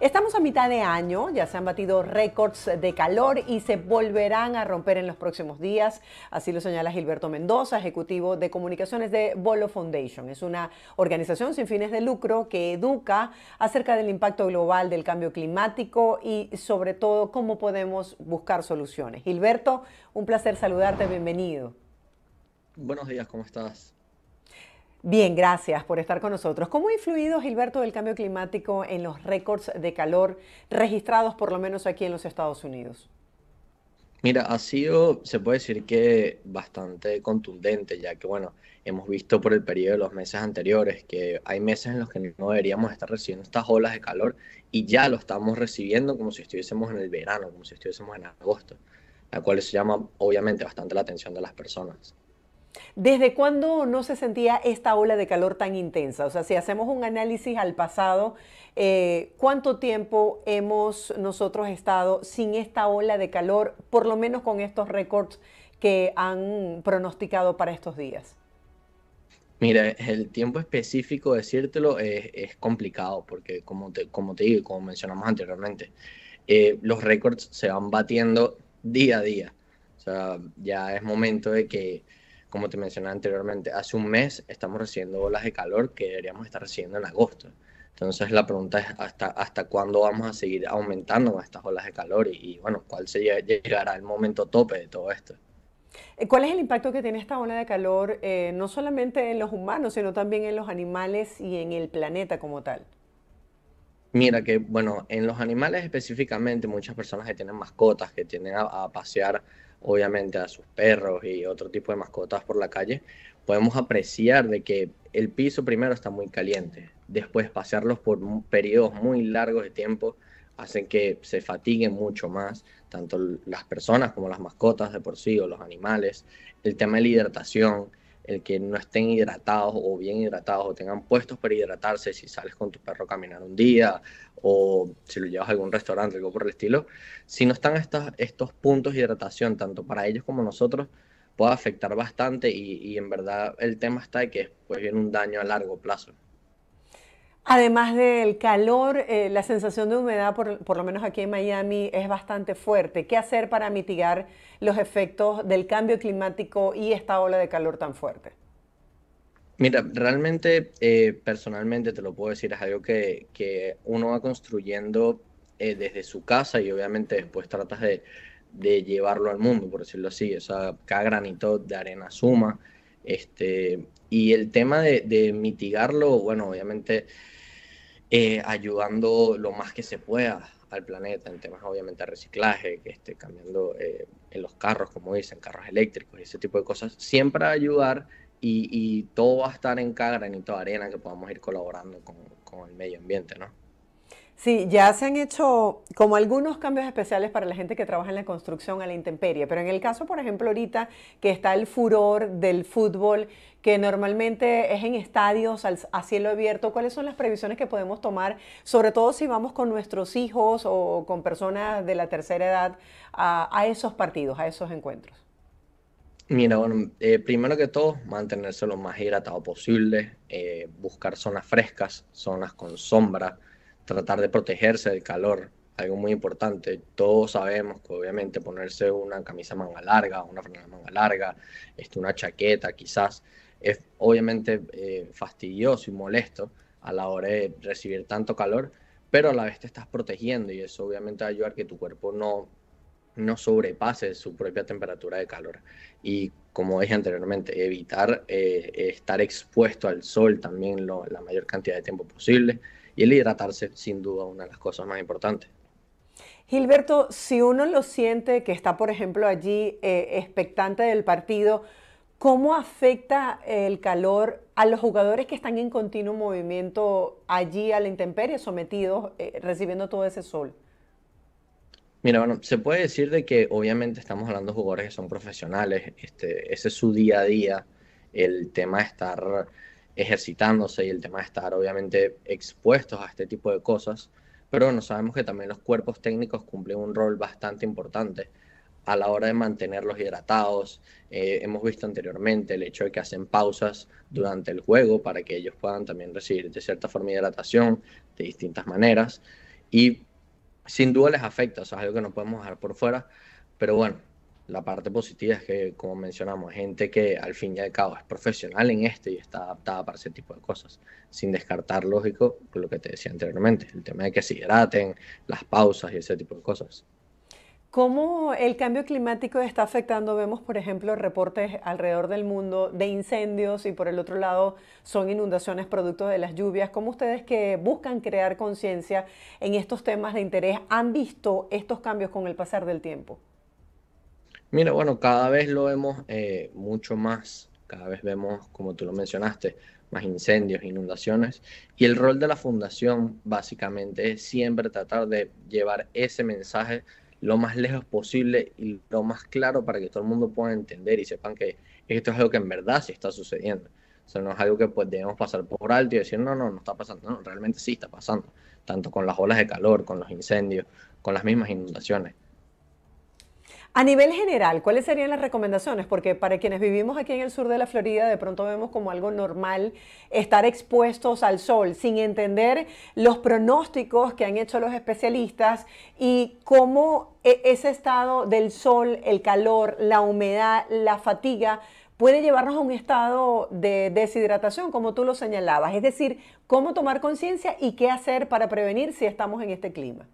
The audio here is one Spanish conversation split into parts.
Estamos a mitad de año, ya se han batido récords de calor y se volverán a romper en los próximos días. Así lo señala Gilberto Mendoza, ejecutivo de comunicaciones de Bolo Foundation. Es una organización sin fines de lucro que educa acerca del impacto global del cambio climático y sobre todo cómo podemos buscar soluciones. Gilberto, un placer saludarte, bienvenido. Buenos días, ¿cómo estás? Bien, gracias por estar con nosotros. ¿Cómo ha influido, Gilberto, el cambio climático en los récords de calor registrados por lo menos aquí en los Estados Unidos? Mira, ha sido, se puede decir que bastante contundente, ya que, bueno, hemos visto por el periodo de los meses anteriores que hay meses en los que no deberíamos estar recibiendo estas olas de calor y ya lo estamos recibiendo como si estuviésemos en el verano, como si estuviésemos en agosto, la cual se llama obviamente bastante la atención de las personas. ¿Desde cuándo no se sentía esta ola de calor tan intensa? O sea, si hacemos un análisis al pasado, eh, ¿cuánto tiempo hemos nosotros estado sin esta ola de calor, por lo menos con estos récords que han pronosticado para estos días? Mira, el tiempo específico, decírtelo, es, es complicado, porque como te, como te digo, como mencionamos anteriormente, eh, los récords se van batiendo día a día. O sea, ya es momento de que como te mencionaba anteriormente, hace un mes estamos recibiendo olas de calor que deberíamos estar recibiendo en agosto. Entonces la pregunta es hasta, hasta cuándo vamos a seguir aumentando estas olas de calor y, bueno, cuál se llegará el momento tope de todo esto. Eh, ¿Cuál es el impacto que tiene esta ola de calor eh, no solamente en los humanos, sino también en los animales y en el planeta como tal? Mira que, bueno, en los animales específicamente, muchas personas que tienen mascotas, que tienen a pasear obviamente a sus perros y otro tipo de mascotas por la calle, podemos apreciar de que el piso primero está muy caliente, después pasearlos por periodos muy largos de tiempo hacen que se fatiguen mucho más, tanto las personas como las mascotas de por sí o los animales, el tema de la hidratación, el que no estén hidratados o bien hidratados o tengan puestos para hidratarse si sales con tu perro a caminar un día o si lo llevas a algún restaurante, algo por el estilo, si no están estos, estos puntos de hidratación, tanto para ellos como nosotros, puede afectar bastante y, en verdad el tema está de que después viene un daño a largo plazo. Además del calor, eh, la sensación de humedad, por, lo menos aquí en Miami, es bastante fuerte. ¿Qué hacer para mitigar los efectos del cambio climático y esta ola de calor tan fuerte? Mira, realmente, eh, personalmente te lo puedo decir, es algo que, uno va construyendo eh, desde su casa y obviamente después tratas de, de llevarlo al mundo, por decirlo así. cada granito de arena suma. Este, y el tema de, mitigarlo, bueno, obviamente eh, ayudando lo más que se pueda al planeta en temas obviamente de reciclaje, que esté cambiando eh, en los carros, como dicen, carros eléctricos y ese tipo de cosas, siempre ayudar y, todo va a estar en cada granito de arena que podamos ir colaborando con, con el medio ambiente, ¿no? Sí, ya se han hecho como algunos cambios especiales para la gente que trabaja en la construcción a la intemperie, pero en el caso, por ejemplo, ahorita que está el furor del fútbol, que normalmente es en estadios a cielo abierto, ¿cuáles son las previsiones que podemos tomar, sobre todo si vamos con nuestros hijos o con personas de la tercera edad a, esos partidos, a esos encuentros? Mira, bueno, eh, primero que todo, mantenerse lo más hidratado posible, eh, buscar zonas frescas, zonas con sombra tratar de protegerse del calor, algo muy importante. Todos sabemos que obviamente ponerse una camisa manga larga, una franela manga larga, este, una chaqueta quizás, es obviamente eh, fastidioso y molesto a la hora de recibir tanto calor, pero a la vez te estás protegiendo y eso obviamente va a ayudar que tu cuerpo no, no sobrepase su propia temperatura de calor. Y como dije anteriormente, evitar eh, estar expuesto al sol también la mayor cantidad de tiempo posible y el hidratarse, sin duda, una de las cosas más importantes. Gilberto, si uno lo siente que está, por ejemplo, allí eh, expectante del partido, ¿cómo afecta el calor a los jugadores que están en continuo movimiento allí a la intemperie, sometidos, eh, recibiendo todo ese sol? Mira, bueno, se puede decir de que obviamente estamos hablando de jugadores que son profesionales, este, ese es su día a día, el tema de estar ejercitándose y el tema de estar obviamente expuestos a este tipo de cosas, pero no sabemos que también los cuerpos técnicos cumplen un rol bastante importante a la hora de mantenerlos hidratados. Eh, hemos visto anteriormente el hecho de que hacen pausas durante el juego para que ellos puedan también recibir de cierta forma hidratación de distintas maneras y sin duda les afecta, o es algo que no podemos dejar por fuera, pero bueno, la parte positiva es que, como mencionamos, gente que al fin y al cabo es profesional en esto y está adaptada para ese tipo de cosas, sin descartar, lógico, lo que te decía anteriormente, el tema de que se hidraten, las pausas y ese tipo de cosas. ¿Cómo el cambio climático está afectando? Vemos, por ejemplo, reportes alrededor del mundo de incendios y por el otro lado son inundaciones producto de las lluvias. ¿Cómo ustedes que buscan crear conciencia en estos temas de interés han visto estos cambios con el pasar del tiempo? Mira, bueno, cada vez lo vemos eh, mucho más, cada vez vemos, como tú lo mencionaste, más incendios, inundaciones, y el rol de la fundación básicamente es siempre tratar de llevar ese mensaje lo más lejos posible y lo más claro para que todo el mundo pueda entender y sepan que esto es algo que en verdad sí está sucediendo. O sea, no es algo que pues, debemos pasar por alto y decir, no, no, no está pasando. No, realmente sí está pasando. Tanto con las olas de calor, con los incendios, con las mismas inundaciones. A nivel general, ¿cuáles serían las recomendaciones? Porque para quienes vivimos aquí en el sur de la Florida, de pronto vemos como algo normal estar expuestos al sol, sin entender los pronósticos que han hecho los especialistas y cómo e-, ese estado del sol, el calor, la humedad, la fatiga, puede llevarnos a un estado de deshidratación, como tú lo señalabas. Es decir, cómo tomar conciencia y qué hacer para prevenir si estamos en este clima.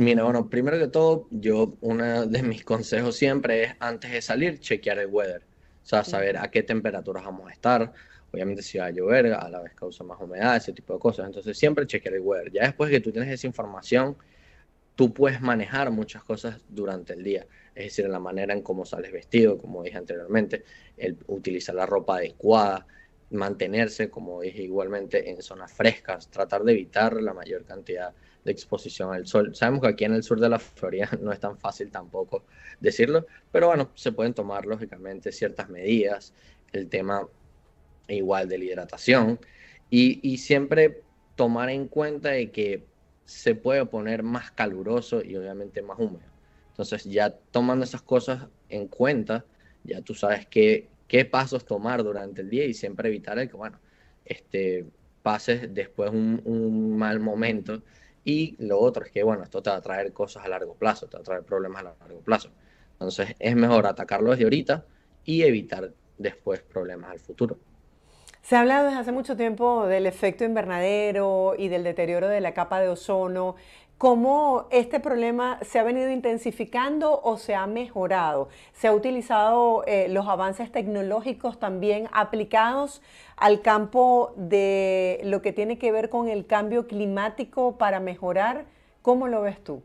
Mira, bueno, primero que todo, yo uno de mis consejos siempre es antes de salir chequear el weather, o sea, saber a qué temperaturas vamos a estar. Obviamente si va a llover, a la vez causa más humedad, ese tipo de cosas. Entonces siempre chequear el weather. Ya después que tú tienes esa información, tú puedes manejar muchas cosas durante el día. Es decir, la manera en cómo sales vestido, como dije anteriormente, el utilizar la ropa adecuada, mantenerse, como dije igualmente, en zonas frescas, tratar de evitar la mayor cantidad de de exposición al sol. Sabemos que aquí en el sur de la Florida no es tan fácil tampoco decirlo, pero bueno, se pueden tomar lógicamente ciertas medidas, el tema igual de la hidratación y, siempre tomar en cuenta de que se puede poner más caluroso y obviamente más húmedo. Entonces ya tomando esas cosas en cuenta, ya tú sabes qué, qué pasos tomar durante el día y siempre evitar el que, bueno, este, pases después un mal momento y lo otro es que, bueno, esto te va a traer cosas a largo plazo, te va a traer problemas a largo plazo. Entonces es mejor atacarlo desde ahorita y evitar después problemas al futuro. Se ha hablado desde hace mucho tiempo del efecto invernadero y del deterioro de la capa de ozono cómo este problema se ha venido intensificando o se ha mejorado. Se han utilizado eh, los avances tecnológicos también aplicados al campo de lo que tiene que ver con el cambio climático para mejorar. ¿Cómo lo ves tú?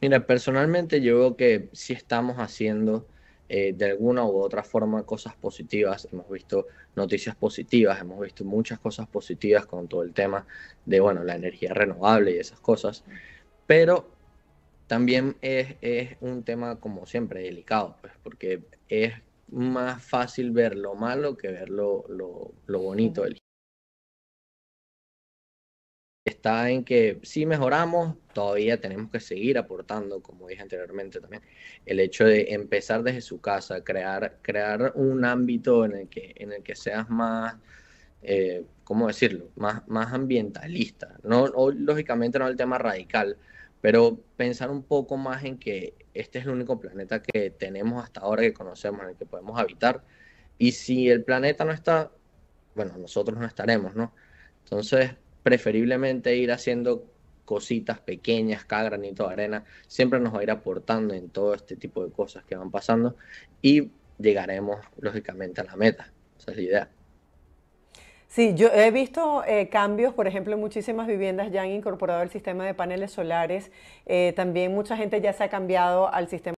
Mira, personalmente yo veo que sí estamos haciendo eh, de alguna u otra forma cosas positivas, hemos visto noticias positivas, hemos visto muchas cosas positivas con todo el tema de, bueno, la energía renovable y esas cosas, pero también es, un tema como siempre delicado, pues, porque es más fácil ver lo malo que ver lo, lo, lo bonito, está en que si mejoramos, todavía tenemos que seguir aportando, como dije anteriormente también, el hecho de empezar desde su casa, crear, crear un ámbito en el que, en el que seas más, eh, ¿cómo decirlo?, más, más ambientalista. No, lógicamente no el tema radical, pero pensar un poco más en que este es el único planeta que tenemos hasta ahora que conocemos, en el que podemos habitar. Y si el planeta no está, bueno, nosotros no estaremos, ¿no? Entonces, preferiblemente ir haciendo cositas pequeñas, cada granito de arena, siempre nos va a ir aportando en todo este tipo de cosas que van pasando y llegaremos lógicamente a la meta. Esa es la idea. Sí, yo he visto eh, cambios, por ejemplo, muchísimas viviendas ya han incorporado el sistema de paneles solares, eh, también mucha gente ya se ha cambiado al sistema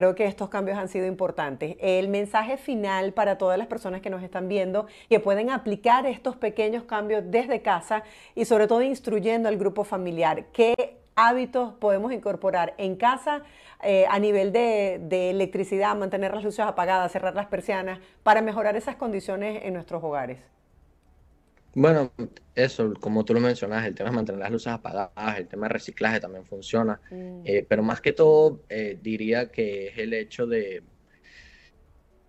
Creo que estos cambios han sido importantes. El mensaje final para todas las personas que nos están viendo, que pueden aplicar estos pequeños cambios desde casa y sobre todo instruyendo al grupo familiar. ¿Qué hábitos podemos incorporar en casa eh, a nivel de, de electricidad, mantener las luces apagadas, cerrar las persianas, para mejorar esas condiciones en nuestros hogares? Bueno, eso, como tú lo mencionas, el tema de mantener las luces apagadas, el tema de reciclaje también funciona, mm. eh, pero más que todo eh, diría que es el hecho de,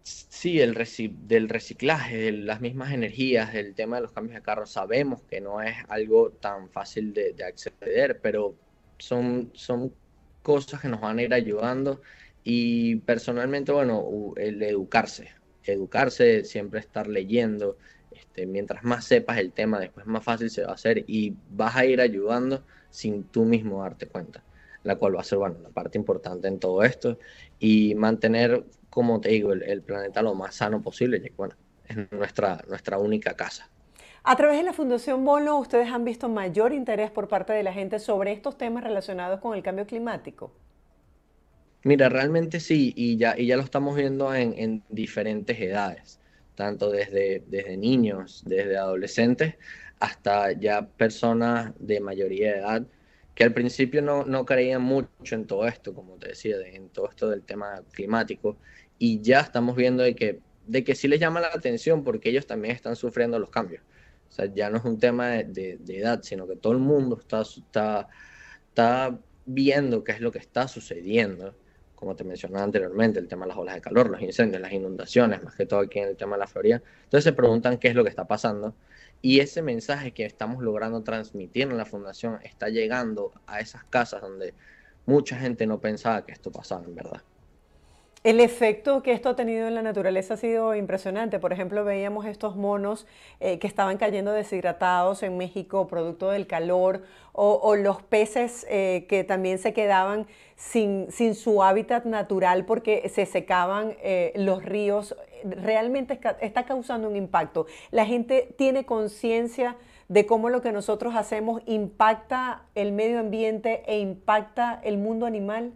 sí, el del reciclaje, de las mismas energías, el tema de los cambios de carro, sabemos que no es algo tan fácil de, acceder, pero son, son cosas que nos van a ir ayudando y personalmente, bueno, el educarse, educarse, siempre estar leyendo, este, mientras más sepas el tema, después más fácil se va a hacer y vas a ir ayudando sin tú mismo darte cuenta, la cual va a ser, bueno, la parte importante en todo esto y mantener, como te digo, el, planeta lo más sano posible, es nuestra, nuestra única casa. A través de la Fundación Bono, ¿ustedes han visto mayor interés por parte de la gente sobre estos temas relacionados con el cambio climático? Mira, realmente sí, y ya, y ya lo estamos viendo en diferentes edades tanto desde, desde niños, desde adolescentes, hasta ya personas de mayoría de edad que al principio no, no creían mucho en todo esto, como te decía, en todo esto del tema climático, y ya estamos viendo de que, de que sí les llama la atención porque ellos también están sufriendo los cambios. O sea, ya no es un tema de, edad, sino que todo el mundo está, está, está viendo qué es lo que está sucediendo como te mencionaba anteriormente, el tema de las olas de calor, los incendios, las inundaciones, más que todo aquí en el tema de la Florida. Entonces se preguntan qué es lo que está pasando y ese mensaje que estamos logrando transmitir en la fundación está llegando a esas casas donde mucha gente no pensaba que esto pasaba en verdad. El efecto que esto ha tenido en la naturaleza ha sido impresionante. Por ejemplo, veíamos estos monos eh, que estaban cayendo deshidratados en México, producto del calor, o, los peces eh, que también se quedaban sin, su hábitat natural porque se secaban eh, los ríos. Realmente está causando un impacto. La gente tiene conciencia de cómo lo que nosotros hacemos impacta el medio ambiente e impacta el mundo animal.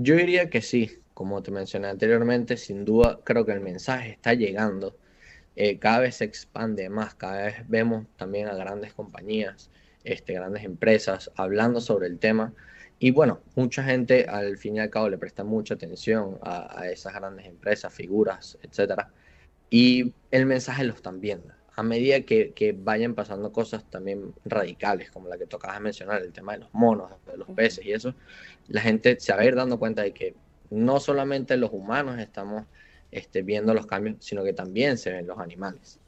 Yo diría que sí, como te mencioné anteriormente, sin duda creo que el mensaje está llegando. Eh, cada vez se expande más, cada vez vemos también a grandes compañías, este, grandes empresas hablando sobre el tema. Y bueno, mucha gente al fin y al cabo le presta mucha atención a, esas grandes empresas, figuras, etcétera. Y el mensaje lo están viendo a medida que, vayan pasando cosas también radicales, como la que tocabas mencionar, el tema de los monos, de los peces y eso, la gente se va a ir dando cuenta de que no solamente los humanos estamos este, viendo los cambios, sino que también se ven los animales.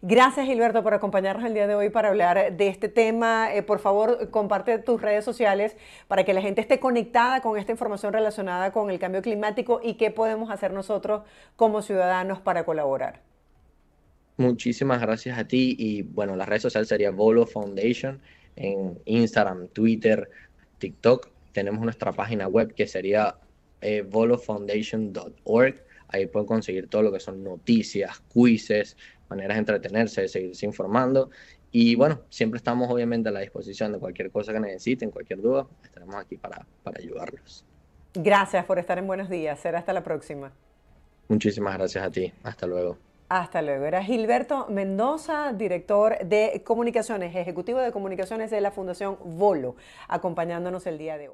Gracias Gilberto por acompañarnos el día de hoy para hablar de este tema. Eh, por favor, comparte tus redes sociales para que la gente esté conectada con esta información relacionada con el cambio climático y qué podemos hacer nosotros como ciudadanos para colaborar. Muchísimas gracias a ti y bueno, las red social sería Volo Foundation en Instagram, Twitter, TikTok. Tenemos nuestra página web que sería eh, volofoundation.org. Ahí pueden conseguir todo lo que son noticias, quizzes, maneras de entretenerse, de seguirse informando. Y bueno, siempre estamos obviamente a la disposición de cualquier cosa que necesiten, cualquier duda, estaremos aquí para, para ayudarlos. Gracias por estar en Buenos Días. Será hasta la próxima. Muchísimas gracias a ti. Hasta luego. Hasta luego. Era Gilberto Mendoza, director de comunicaciones, ejecutivo de comunicaciones de la Fundación Volo, acompañándonos el día de hoy.